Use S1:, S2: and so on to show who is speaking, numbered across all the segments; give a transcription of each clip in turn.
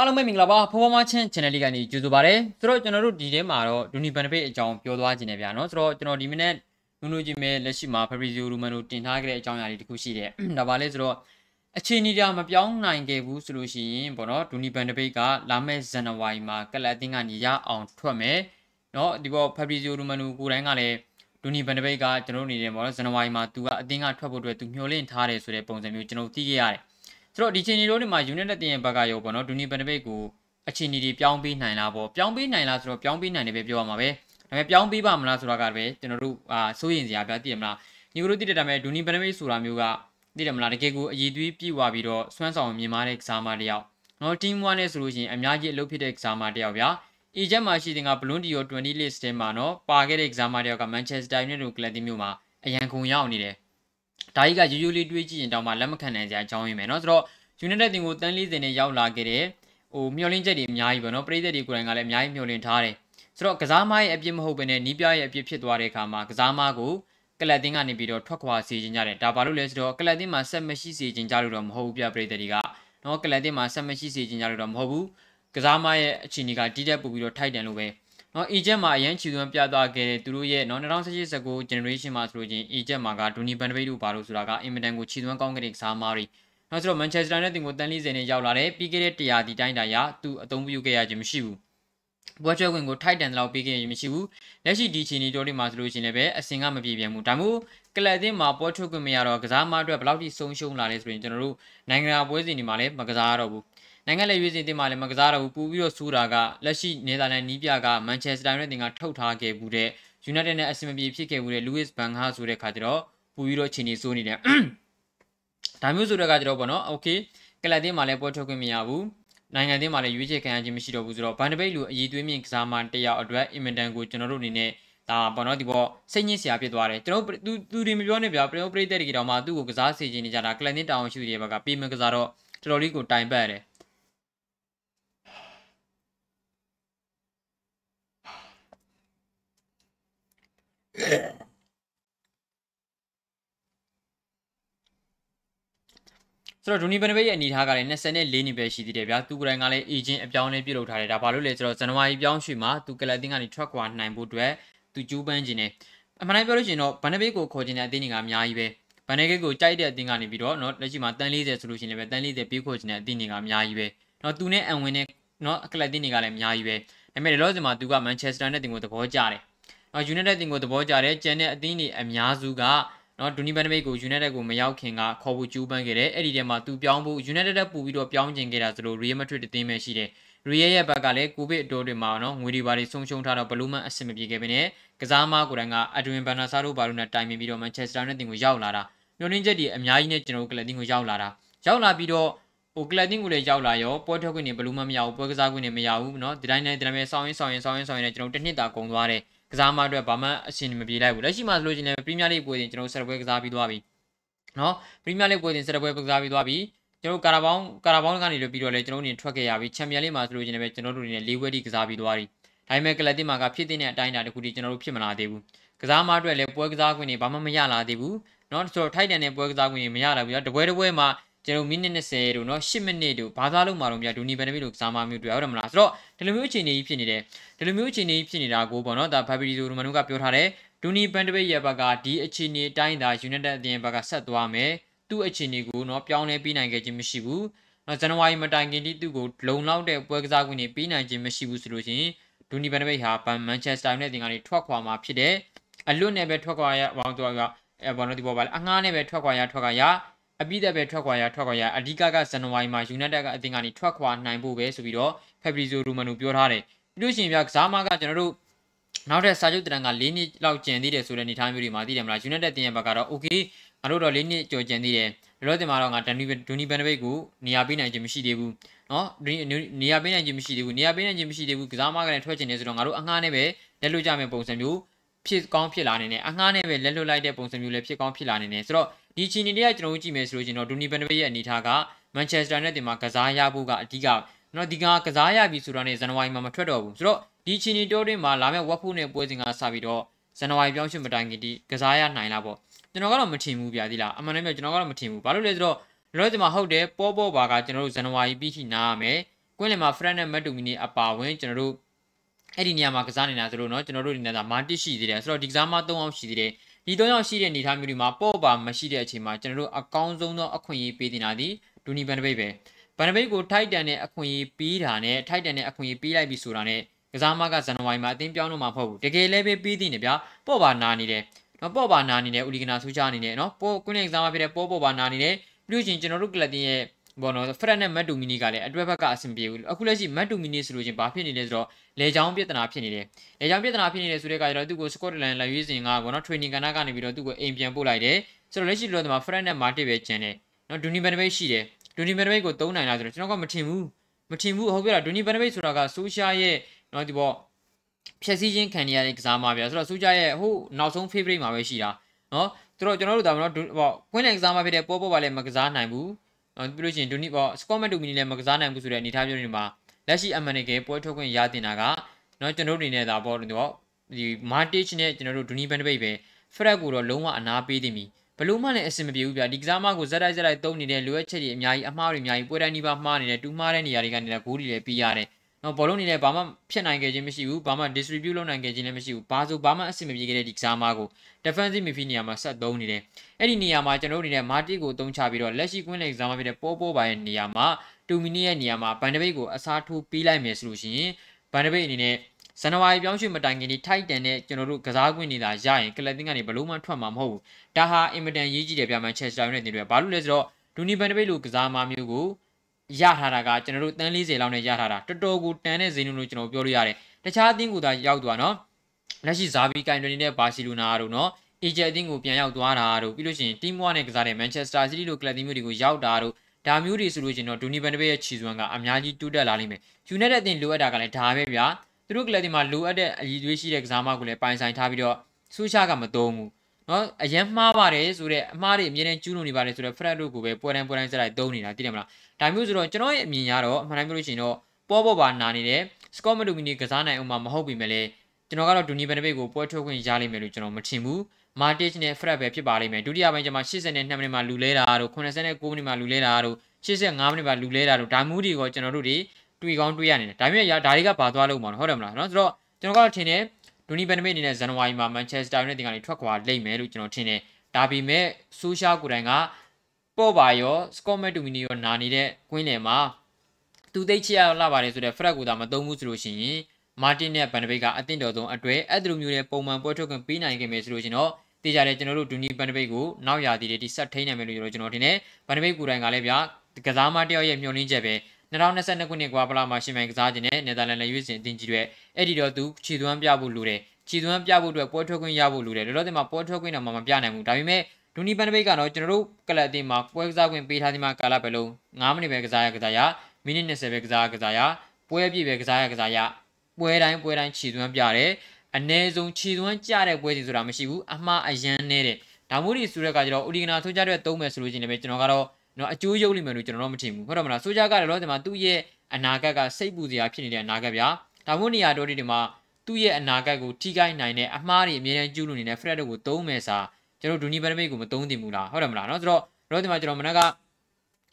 S1: အားလုံးပဲမင်္ဂလာပါဖော်ဖော်မချင်း channel လေးကနေကြိုဆိုပါရစေဆိုတော့ကျွန်တော်တို့ဒီထဲမှာတော့ Duni Benefit အကြောင်းပြောသွားခြင်းနဲ့ဗျာနော်ဆိုတော့ကျွန်တော်ဒီမနေ့နူးနူးချင်းပဲလက်ရှိမှာ Fabrizio Romano တင်ထားခဲ့တဲ့အကြောင်းအရာလေးတစ်ခုရှိတယ်ဒါပါလဲဆိုတော့အခြေအနေဒါမပြောင်းနိုင်ခဲ့ဘူးဆိုလို့ရှိရင်ပေါ့နော် Duni Benefit ကလာမယ့်ဇန်နဝါရီမှာကလပ်အသင်းကနေရအောင်ထွက်မယ်နော်ဒီပေါ် Fabrizio Romano ကိုယ်တိုင်ကလည်းဒူနီဘန်ဒဘိတ်ကကျွန်တော်တို့အနေနဲ့ပေါ့နော်ဇန်နဝါရီမှာသူကအသင်းကထွက်ဖို့အတွက်သူမျှော်လင့်ထားတယ်ဆိုတဲ့ပုံစံမျိုးကျွန်တော်သိခဲ့ရတယ်ဆိုတော့ဒီချီနီရိုးတွေမှာ unit နဲ့တင်ရင်ဘက်ကရောပေါ့နော်ဒူနီပန်ဒဘိတ်ကိုအခြေအနေတွေပြောင်းပေးနိုင်လားပေါ့ပြောင်းပေးနိုင်လားဆိုတော့ပြောင်းပေးနိုင်တယ်ပဲပြောရမှာပဲဒါပေမဲ့ပြောင်းပေးပါမလားဆိုတာကပဲကျွန်တော်တို့အာစိုးရင်စရာပြသိရမလားညီကတို့သိတဲ့တာမဲ့ဒူနီပန်ဒဘိတ်ဆိုတာမျိုးကသိတယ်မလားတကယ်ကိုအည်သွေးပြည့်ဝပြီးတော့စွမ်းဆောင်မြင်မာတဲ့ကစားမတယောက်နော် team 1နဲ့ဆိုလို့ရှိရင် အများကြီးအလုပ်ဖြစ်တဲ့ကစားမတယောက်ဗျာအီဂျက်မှာရှိတဲ့ကဘလွန်ဒီယို20 list ထဲမှာနော်ပါခဲ့တဲ့ကစားမတယောက်က Manchester United ကိုကလပ်တီးမျိုးမှာအရန်ခုန်ရောက်နေတယ်ဒါကြီးကရိုးရိုးလေးတွေးကြည့်ရင်တောင်မှလက်မခံနိုင်စရာအကြောင်းရင်းပဲเนาะဆိုတော့ United တင်ကိုတန်း40နဲ့ရောက်လာခဲ့တယ်ဟိုမျောလင်းချက်တွေအများကြီးပေါ့နော်ပရိသတ်တွေကိုယ်တိုင်ကလည်းအများကြီးမျောလင်းထားတယ်ဆိုတော့ကစားမရဲ့အပြစ်မဟုတ်ဘဲနဲ့နီးပြရဲ့အပြစ်ဖြစ်သွားတဲ့အခါမှာကစားမကိုကလပ်တင်းကနေပြီးတော့ထွက်ခွာစေခြင်းကြတယ်ဒါဘာလို့လဲဆိုတော့ကလပ်တင်းမှာဆက်မရှိစေခြင်းကြလို့တော့မဟုတ်ဘူးပြပရိသတ်တွေကနော်ကလပ်တင်းမှာဆက်မရှိစေခြင်းကြလို့တော့မဟုတ်ဘူးကစားမရဲ့အခြေအနေကတိတက်ပူပြီးတော့ထိုက်တန်လို့ပဲနော် agent မှာအရန်ချီသွမ်းပြသခဲ့တဲ့သူတို့ရဲ့နော်2018 19 generation မှာဆိုလို့ချင်း agent မှာက Donny van de Beek တို့ဘာလို့ဆိုတာကအင်မတန်ကိုချီသွမ်းကောင်းခဲ့တဲ့ကစားသမားတွေနောက်ဆိုတော့ Manchester နဲ့တင်ကိုတန်40နဲ့ရောက်လာတယ်ပြီးခဲ့တဲ့100ဒီတိုင်းတာရသူအသုံးပြုခဲ့ရခြင်းမရှိဘူးဘွားကျွဲဝင်ကိုထိုက်တန်တော့ပြီးခဲ့ရင်မရှိဘူးလက်ရှိဒီချီနီတော်လေးမှာဆိုလို့ရှိရင်လည်းပဲအစင်ကမပြေပြန်ဘူးဒါမို့ကလပ်အသင်းမှာပွဲထွက်ခွင့်မရတော့ကစားမအတွက်ဘယ်လောက်ထိဆုံးရှုံးလာလဲဆိုရင်ကျွန်တော်တို့နိုင်ငံပွဲစဉ်တွေမှာလည်းမကစားရတော့ဘူးနိုင်ငံလက်ရွေးစင်တင်မှာလည်းမကစားတော့ဘူးပူပြီးတော့ဆိုးတာကလက်ရှိနယ်သာလန်နီးပြကမန်ချက်စတာယူနိုက်တင်ကထုတ်ထားခဲ့ဘူးတဲ့ United နဲ့အဆင်မပြေဖြစ်ခဲ့ဘူးတဲ့ Louis van Gaal ဆိုတဲ့ခါကျတော့ပူပြီးတော့ခြေနေဆိုးနေတယ်ဒါမျိုးဆိုတဲ့ခါကျတော့ပေါ့နော် okay ကလပ်တင်မှာလည်းပွဲထုတ်ခွင့်မရဘူးနိုင်ငံသင်းမှာလည်းရွေးချယ်ခံရခြင်းမရှိတော့ဘူးဆိုတော့ဘန်ဒဘိတ်လူအည်သွေးမြင့်ကစားမတယောက်အတွက်အင်မတန်ကိုကျွန်တော်တို့အနေနဲ့ဒါပေါ့နော်ဒီပေါ့စိတ်ညစ်စရာဖြစ်သွားတယ်ကျွန်တော်သူသူတွေမပြောနဲ့ဗျာပရိုပရိသတ်တွေကတော့မှသူ့ကိုကစားစေချင်နေကြတာကလန်နစ်တောင်ရှိတွေဘက်ကပေးမကစားတော့တော်တော်လေးကိုတိုင်ပတ်ရတယ်ဆိုတော့ဒူနီဘန်နဘေးရဲ့အနေထားကလည်း24နီးပဲရှိသေးတယ်ဗျာသူကတိုင်ကလည်း agent အပြောင်းလဲပြုတ်လုပ်ထားတယ်ဒါဘာလို့လဲဆိုတော့ဇန်နဝါရီပြောင်းရွှေ့မှာသူကလပ်တင်းကနေထွက်ခွာနိုင်ဖို့အတွက်သူကျူးပန်းခြင်းနဲ့အမှန်တမ်းပြောလို့ရှိရင်တော့ဘန်နဘေးကိုခေါ်ခြင်းတဲ့အသင်းတွေကအများကြီးပဲဘန်နဂိတ်ကိုကြိုက်တဲ့အသင်းကနေပြီးတော့เนาะလက်ရှိမှာတန်40ဆိုလို့ရှိရင်လည်းတန်40ပေးခေါ်ခြင်းတဲ့အသင်းတွေကအများကြီးပဲเนาะသူနဲ့အန်ဝင်တဲ့เนาะကလပ်တင်းတွေကလည်းအများကြီးပဲဒါပေမဲ့လောလောဆယ်မှာသူကမန်ချက်စတာနဲ့တင်ကိုသဘောကျတယ်နော် United တင်ကိုသဘောကျတယ်ကျန်တဲ့အသင်းတွေအများစုကနော်ဒူနီဘန်ဒမိတ်ကို United ကိုမရောက်ခင်ကခေါ်ဖို့ကြိုးပမ်းခဲ့တယ်အဲ့ဒီထဲမှာသူပြောင်းဖို့ United တက်ပူပြီးတော့ပြောင်းကျင်ခဲ့တာဆိုလို့ Real Madrid အသင်းပဲရှိတယ် Real ရဲ့ဘက်ကလည်းကိုဗစ်အတိုးတွေမှာနော်ငွေတွေပါတွေဆုံးရှုံးထားတော့ဘလူးမန်အဆင်မပြေခဲ့ပဲနဲ့ကစားမကိုယ်တိုင်ကအဒဝင်ဘန်နာဆာတို့ဘာလို့နဲ့တိုင်ပင်ပြီးတော့ Manchester နဲ့တင်ကိုရောက်လာတာမျောလင်းချက်တွေအများကြီးနဲ့ကျွန်တော်တို့ကလပ်တင်ကိုရောက်လာတာရောက်လာပြီးတော့ဟိုကလပ်တင်ကိုလည်းရောက်လာရောပွဲထွက်ခွင့်တွေဘလူးမမရဘူးပွဲကစားခွင့်တွေမရဘူးเนาะဒီတိုင်းနဲ့ဒီတိုင်းပဲဆောင်းရင်ဆောင်းရင်ဆောင်းရင်ဆောင်းရင်လည်းကျွန်တော်တို့တစ်နှစ်တာကုန်သွားတယ်ကစားမအတွက်ဘာမှအရှင်မပြေလိုက်ဘူးလက်ရှိမှာဆိုလို့ရှိရင်ပရီးမီးယားလိဂ်ပွဲစဉ်ကျွန်တော်ဆက်ပွဲကစားပြီးသွားပြီနော်ပရီးမီးယားလိဂ်ပွဲစဉ်ဆက်ပွဲကစားပြီးသွားပြီကျွန်တော်ကာရာဘောင်းကာရာဘောင်းကနေလွတ်ပြီးတော့လဲကျွန်တော်တို့နေထွက်ခဲ့ရပြီချန်ပီယံလိမှာဆိုလို့ရှိရင်ပဲကျွန်တော်တို့နေ၄ဝက်ထိကစားပြီးသွားပြီဒါပေမဲ့ကလပ်တင်မှာကဖြစ်တဲ့အတိုင်းအတာတခုတည်းကျွန်တော်တို့ဖြစ်မလာသေးဘူးကစားမအတွက်လဲပွဲကစားခွင့်တွေဘာမှမရလာသေးဘူးနော်ဆိုတော့ထိုက်တန်တဲ့ပွဲကစားခွင့်တွေမရလာဘူးတော့တပွဲတပွဲမှာကျွန်တော်မိနစ်20တို့နော်10မိနစ်တို့ဘာသာလုံးမှာတော့ပြဒူနီဘန်နမီလိုကစားမမျိုးတွေ့ရဟုတ်မလားဆိုတော့ဒီလိုမျိုးအခြေအနေကြီးဖြစ်နေတယ်ဒီလိုမျိုးအခြေအနေကြီးဖြစ်နေတာကိုပေါ့နော်ဒါဖာဘရီဆိုရိုမန်နိုကပြောထားတယ်ဒူနီဘန်ဒဘိတ်ရဲ့ဘက်ကဒီအခြေအနေအတိုင်းသာယူနိုက်တက်အသင်းဘက်ကဆက်သွားမယ်သူ့အခြေအနေကိုနော်ပြောင်းလဲပေးနိုင်ခဲ့ခြင်းမရှိဘူးနော်ဇန်နဝါရီမတိုင်ခင်တိသူ့ကိုလုံလောက်တဲ့ပွဲကစားခွင့်တွေပေးနိုင်ခြင်းမရှိဘူးဆိုလို့ရှိရင်ဒူနီဘန်ဒဘိတ်ဟာဘန်မန်ချက်စတာယူနိုက်တက်ကနေထွက်ခွာမှာဖြစ်တယ်အလွတ်နဲ့ပဲထွက်ခွာရအောင်တော့ကအဲဘောနော်ဒီပေါ်ပါလေအငှားနဲ့ပဲထွက်ခွာရထွက်ခွာရအပြည့်အဝထွက်ခွာရထွက်ခွာရအဓိကကဇန်နဝါရီမှာယူနိုက်တက်ကအသင်းကနေထွက်ခွာနိုင်ဖို့ပဲဆိုပြီးတော့ဖက်ဘရီဇိုရူမန်နိုပြောထားတယ်ပြီးလို့ရှိရင်ပြကစားမကကျွန်တော်တို့နောက်ထပ်စာချုပ်တရံက၄နှစ်လောက်ကျန်သေးတယ်ဆိုတဲ့အနေအထားမျိုးတွေမှာသိတယ်မလားယူနိုက်တက်တင်ရဘက်ကတော့ okay ငါတို့တော့၄နှစ်ကျော်ကျန်သေးတယ်လောတင်မှာတော့ငါဒန်နီဒူနီဘန်ဒဘိတ်ကိုနေရာပေးနိုင်ခြင်းမရှိသေးဘူးเนาะနေရာပေးနိုင်ခြင်းမရှိသေးဘူးနေရာပေးနိုင်ခြင်းမရှိသေးဘူးကစားမကလည်းထွက်ကျင်နေဆိုတော့ငါတို့အငှားနဲ့ပဲလက်လွတ်ကြမယ်ပုံစံမျိုးဖြစ်ကောင်းဖြစ်လာနေတယ်အငှားနဲ့ပဲလက်လွတ်လိုက်တဲ့ပုံစံမျိုးလည်းဖြစ်ကောင်းဖြစ်လာနေတယ်ဆိုတော့ဒီချီနေတွေကကျွန်တော်တို့ကြည့်မယ်ဆိုလို့ကျွန်တော်ဒူနီဘန်ဒဘေးရဲ့အနေထားကမန်ချက်စတာနဲ့တင်မှာကစားရဖို့ကအဓိကနော်ဒီကကစားရပြီဆိုတာနဲ့ဇန်နဝါရီမှာမထွက်တော့ဘူးဆိုတော့ဒီချီနေတိုးတွင်မှာလာမယ့်ဝက်ဖူးနဲ့ပွဲစဉ်ကစပြီးတော့ဇန်နဝါရီပြောင်းရွှေ့မတိုင်ခင်ဒီကစားရနိုင်လားပေါ့ကျွန်တော်ကတော့မထင်ဘူးဗျာဒီလားအမှန်တမ်းပြောကျွန်တော်ကတော့မထင်ဘူးဘာလို့လဲဆိုတော့လောလောဆယ်မှာဟုတ်တယ်ပေါ်ပေါ်ပါကကျွန်တော်တို့ဇန်နဝါရီပြီးထိနာရမယ်ကွင်းလင်မှာ friend နဲ့ mat တူမီနေအပါဝင်ကျွန်တော်တို့အဲ့ဒီနေရာမှာကစားနေတာဆိုလို့เนาะကျွန်တော်တို့ဒီနေတာမာတစ်ရှိသေးတယ်ဆိုတော့ဒီကစားမ၃အောင်ရှိသေးတယ်ဒီ၃ယောက်ရှိတဲ့အနေအထားမျိုးတွေမှာပေါ့ပါမရှိတဲ့အချိန်မှာကျွန်တော်တို့အကောင်းဆုံးသောအခွင့်အရေးပေးတင်တာဒီဒူနီဘန်ဒဘိတ်ပဲဘန်ဒဘိတ်ကို ထိုက်တန်တဲ့အခွင့်အရေးပေးတာနဲ့ထိုက်တန်တဲ့အခွင့်အရေးပေးလိုက်ပြီဆိုတာနဲ့ကစားမကဇန်နဝါရီမှာအသင်းပြောင်းတော့မှာမဟုတ်ဘူးတကယ်လည်းပဲပေးတင်တယ်ဗျာပေါ့ပါနာနေတယ်နော်ပေါ့ပါနာနေတယ်ဦးလီကနာဆူချာနေတယ်နော်ပေါ့ကွင်းနဲ့ကစားမဖြစ်တဲ့ပေါ့ပေါ့ပါနာနေတယ်ပြီးလို့ချင်းကျွန်တော်တို့ကလပ်တင်ရဲ့ဘောနော်ဖရက်နဲ့မတ်တူမီနီကလည်းအတွဲဘက်ကအဆင်ပြေဘူးအခုလက်ရှိမတ်တူမီနီဆိုလို့ချင်းဘာဖြစ်နေလဲဆိုတော့လေချောင်းပြဿနာဖြစ်နေတယ်လေချောင်းပြဿနာဖြစ်နေတယ်ဆိုတဲ့အခါကျတော့သူ့ကိုစကော့တလန်လက်ရွေးစင်ကဘောနော် training ကဏ္ဍကနေပြီးတော့သူ့ကိုအိမ်ပြန်ပို့လိုက်တယ်ဆိုတော့လက်ရှိလောမှာဖရက်နဲ့မာတစ်ပဲကျန်တယ်နော်ဒူနီဘန်ဒဘိတ်ရှိတယ်ဒူနီဘန်ဒဘိတ်ကိုသုံးနိုင်လားဆိုတော့ကျွန်တော်ကမထင်ဘူးမထင်ဘူးဟုတ်ပြတာဒူနီဘန်ဒဘိတ်ဆိုတာကဆိုရှာရဲ့နော်ဒီပေါ့ဖြည့်ဆည်းခြင်းခံရတဲ့ကစားမပါဗျာဆိုတော့ဆိုရှာရဲ့ဟိုနောက်ဆုံး favorite မှာပဲရှိတာနော်ဆိုတော့ကျွန်တော်တို့ဒါမှမဟုတ်ဟောကွင်းလန်ကစားမဖြစ်တဲ့ပေါ်ပေါ်ပါလည်းမကစားနိုင်ဘူးပြီးလို့ရှိရင်ဒူနီပေါ့စကော့မတ်ဒူမီနီလည်းမကစားနိုင်ဘူးဆိုတဲ့အနေအထားမျိုးတွေမှာလက်ရှိအမန်နေကေပွဲထုတ်ခွင့်ရတင်တာကနော်ကျွန်တော်တို့အနေနဲ့ဒါပေါ့တော့ဒီမာတစ်ချ်နဲ့ကျွန်တော်တို့ဒူနီဘန်ဒဘိတ်ပဲဖရက်ကိုတော့လုံးဝအနာပေးသည်မီဘလို့မှလည်းအဆင်မပြေဘူးဗျာဒီကစားမကိုဇက်တိုက်ဇက်တိုက်သုံးနေတဲ့လိုအပ်ချက်တွေအများကြီးအမှားတွေအများကြီးပွဲတိုင်းနှိပါမှားနေတဲ့တူမှားတဲ့နေရာတွေကနေလည်းဂိုးတွေလည်းပြီးရတယ်နော်ဘောလုံးအနေနဲ့ဘာမှဖြစ်နိုင်ခဲ့ခြင်းမရှိဘူးဘာမှ distribute လုပ်နိုင်ခဲ့ခြင်းလည်းမရှိဘူးဘာဆိုဘာမှအဆင်မပြေခဲ့တဲ့ဒီကစားမကို defensive midfield နေရာမှာဆက်သုံးနေတယ်အဲ့ဒီနေရာမှာကျွန်တော်တို့အနေနဲ့ Martic ကိုသုံးချပြီးတော့လက်ရှိကွင်းလေကစားမဖြစ်တဲ့ပေါ်ပေါ်ပါရဲ့နေရာမှာ Tumini ရဲ့နေရာမှာ Van de Beek ကိုအစားထိုးပေးလိုက်မယ်ဆိုလို့ရှိရင် Van de Beek အနေနဲ့ဇန်နဝါရီပြောင်းရွှေ့မတိုင်ခင်ဒီထိုက်တန်နဲ့ကျွန်တော်တို့ကစားကွင်းနေတာရရင်ကလပ်တင်းကနေဘလို့မှထွက်မှာမဟုတ်ဘူးဒါဟာအင်မတန်ရေးကြည့်တယ်ပြမှန်ချက်စတာယူနဲ့တင်တွေဘာလို့လဲဆိုတော့ဒူနီဘန်ဒဘိတ်လိုကစားမမျိုးကိုရထားတာကကျွန်တော်တို့တန်း40လောက်နဲ့ရထားတာတော်တော်ကိုတန်တဲ့ဈေးနှုန်းလို့ကျွန်တော်ပြောလို့ရတယ်တခြားအသင်းကသာရောက်သွားနော်လက်ရှိဇာဘီကန်တွင်နေတဲ့ဘာစီလိုနာတို့နော်အီဂျစ်အသင်းကိုပြန်ရောက်သွားတာတို့ပြီးလို့ရှိရင်တီးမွားနဲ့ကစားတဲ့မန်ချက်စတာစီးတီးလိုကလပ်သင်းမျိုးတွေကိုရောက်တာတို့ဒါမျိုးတွေဆိုလို့ရှိရင်တော့ဒူနီဗန်ဒဘေးရဲ့ခြေစွမ်းကအများကြီးတိုးတက်လာလိမ့်မယ်ယူနိုက်တက်အသင်းလိုအပ်တာကလည်းဒါပဲဗျာသူတို့ကလပ်သင်းမှာလိုအပ်တဲ့အရည်အသွေးရှိတဲ့ကစားမကိုလည်းပိုင်ဆိုင်ထားပြီးတော့ဆူရှာကမတုံးဘူးနော်အရင်မှားပါတယ်ဆိုတော့အမှားတွေအမြဲတမ်းကျူးလွန်နေပါတယ်ဆိုတော့ Fred တို့ကိုပဲပွဲတိုင်းပွဲတိုင်းစလိုက်သုံးနေတာသိတယ်မလားဒါမျိုးဆိုတော့ကျွန်တော်ရဲ့အမြင်ကတော့အမှန်တမ်းပြောလို့ရှိရင်တော့ပေါ်ပေါ်ပါနာနေတယ် Scott McTominay ကစားနိုင်အောင်မှမဟုတ်ပြီမဲ့လေကျွန်တော်ကတော့ဒူနီဘန်ဒဘိတ်ကိုပွဲထွက်ခွင့်ရလိမ့်မယ်လို့ကျွန်တော်မထင်ဘူးမာတစ်နဲ့ Fred ပဲဖြစ်ပါလိမ့်မယ်ဒုတိယပိုင်းကျမှ82မိနစ်မှာလူလဲတာတို့89မိနစ်မှာလူလဲတာတို့85မိနစ်မှာလူလဲတာတို့ဒါမျိုးတွေကိုကျွန်တော်တို့တွေတွေ့ကောင်းတွေ့ရနေတယ်ဒါမျိုးကဒါတွေကပါသွားလို့မှာဟုတ်တယ်မလားနော်ဆိုတော့ကျွန်တော်ကတော့ထင်တယ်ဒူနီဘန်နမစ်အနေနဲ့ဇန်နဝါရီမှာမန်ချက်စတာယူနိုက်တက်ကနေထွက်ခွာလိမ့်မယ်လို့ကျွန်တော်ထင်တယ်။ဒါပေမဲ့ဆူရှားကိုယ်တိုင်ကပေါ့ပါရောစကော့မက်ဒူမီနီရောနာနေတဲ့ကွင်းလယ်မှာသူသိချိရလာပါတယ်ဆိုတဲ့ဖရက်ကူတာမသုံးဘူးဆိုလို့ရှိရင်မာတင်နဲ့ဘန်ဒဘိတ်ကအသင့်တော်ဆုံးအတွဲအဲ့ဒီလိုမျိုးနဲ့ပုံမှန်ပွဲထုတ်ခွင့်ပေးနိုင်ခဲ့မယ်ဆိုလို့ရှိရင်တော့တေချာတယ်ကျွန်တော်တို့ဒူနီဘန်ဒဘိတ်ကိုနောက်ရာသီတွေတိဆက်ထိန်းနိုင်မယ်လို့ကျွန်တော်ထင်တယ်။ဘန်ဒဘိတ်ကိုယ်တိုင်ကလည်းဗျာကစားမတယောက်ရဲ့မျှော်လင့်ချက်ပဲ2022ခုနှစ်ကွာပလာမှာရှင်မိုင်ကစားခြင်းနဲ့နယ်သာလန်လက်ရွေးစင်အသင်းကြီးတွေအဲ့ဒီတော့သူခြေသွမ်းပြဖို့လိုတယ်ခြေသွမ်းပြဖို့အတွက်ပွဲထွက်ခွင့်ရဖို့လိုတယ်လောလောဆယ်မှာပွဲထွက်ခွင့်တော့မပြနိုင်ဘူးဒါပေမဲ့ဒူနီပန်ဒဘိတ်ကတော့ကျွန်တော်တို့ကလပ်အသင်းမှာပွဲကစားခွင့်ပေးထားဒီမှာကာလပဲလုံး9မိနစ်ပဲကစားရကစားရမိနစ်20ပဲကစားရကစားရပွဲအပြည့်ပဲကစားရကစားရပွဲတိုင်းပွဲတိုင်းခြေသွမ်းပြတယ်အ ਨੇ ဆုံးခြေသွမ်းကြတဲ့ပွဲစီဆိုတာမရှိဘူးအမှားအယမ်းနေတဲ့ဒါမို့ဒီဆိုတဲ့ကကြတော့ဥဒီကနာထိုးကြတဲ့သုံးမယ်ဆိုလို့ချင်းလည်းကျွန်တော်ကတော့နော်အကျိုးရုပ်လိမ့်မယ်လို့ကျွန်တော်တို့မထင်ဘူးဟုတ်တယ်မလားဆိုကြကလည်းတော့ဒီမှာသူ့ရဲ့အနာဂတ်ကစိတ်ပူစရာဖြစ်နေတဲ့အနာဂတ်ဗျာဒါမှမဟုတ်နေရာတော်တွေဒီမှာသူ့ရဲ့အနာဂတ်ကိုထိခိုက်နိုင်တဲ့အမှားတွေအများကြီးကျူးလွန်နေတဲ့ Fred တို့ကိုသုံးမယ်စာကျွန်တော်ဒူနီပရမိတ်ကိုမသုံးသင့်ဘူးလားဟုတ်တယ်မလားနော်ဆိုတော့တော့ဒီမှာကျွန်တော်မနေ့က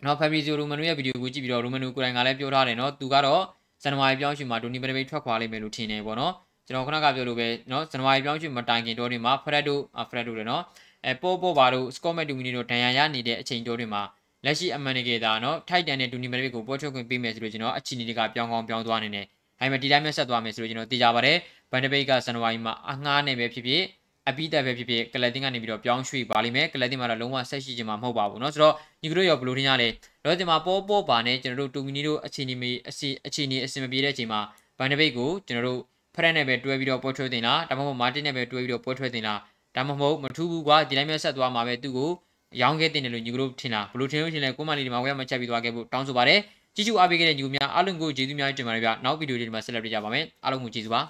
S1: နော် Fabrizio Romano ရဲ့ဗီဒီယိုကိုကြည့်ပြီးတော့ Romano ကိုယ်တိုင်ကလည်းပြောထားတယ်နော်သူကတော့ဇန်နဝါရီပြောင်းရွှေ့မှာဒူနီပရမိတ်ထွက်ခွာလိမ့်မယ်လို့ထင်တယ်ပေါ့နော်ကျွန်တော်ခုနကပြောလို့ပဲနော်ဇန်နဝါရီပြောင်းရွှေ့မတိုင်ခင်တော့ဒီမှာ Fred တို့ Fred တို့လည်းနော်အဲပို့ပို့ပါတို့ Scott McDominay တို့ဒဏ်ရာရနေတဲ့အချိန်တိုးတွေမှာလက်ရှိအမှန်တကယ်ဒါနော်ထိုက်တန်တဲ့ဒူနီမရစ်ကိုပွဲထွက်ခွင့်ပေးမယ်ဆိုလို့ကျွန်တော်အချီနီတွေကပြောင်းကောင်းပြောင်းသွားနေတယ်။အဲဒီမှာဒီတိုင်းမျိုးဆက်သွားမယ်ဆိုလို့ကျွန်တော်သိကြပါတယ်။ဘန်ဒဘိတ်ကဇန်နဝါရီမှာအငှားနဲ့ပဲဖြစ်ဖြစ်အပိတက်ပဲဖြစ်ဖြစ်ကလတ်တင်ကနေပြီးတော့ပြောင်းရွှေ့ပါလိမ့်မယ်။ကလတ်တင်မှာတော့လုံးဝဆက်ရှိချင်မှာမဟုတ်ပါဘူးเนาะဆိုတော့ညီကတို့ရောဘယ်လိုထင်ရလဲ။တော့ဒီမှာပေါ်ပေါ်ပါနဲ့ကျွန်တော်တို့တူမီနီတို့အချီနီမီအစီအချီနီအစင်မပြေတဲ့အချိန်မှာဘန်ဒဘိတ်ကိုကျွန်တော်တို့ဖရက်နဲ့ပဲတွဲပြီးတော့ပွဲထွက်တင်လားဒါမှမဟုတ်မာတင်နဲ့ပဲတွဲပြီးတော့ပွဲထွက်တင်လားဒါမှမဟုတ်မထူးဘူးကွာဒီတိုင်းမျိုးဆက်သွားမှာပဲသူ့ကိုရောင်းခဲ့တင်တယ်လို့ညီကတို့ထင်လားဘလို့ထင်လို့ရှင်လဲကိုမလေးဒီမှာဝယ်မှချက်ပြီးသွားခဲ့ဖို့တောင်းဆိုပါတယ်ကြည့်ကြည့်အားပေးခဲ့တဲ့ညီကများအားလုံးကိုကျေးဇူးများတင်ပါတယ်ဗျနောက်ဗီဒီယိုတွေမှာဆက်လက်ကြပါမယ်အားလုံးကိုကျေးဇူးပါ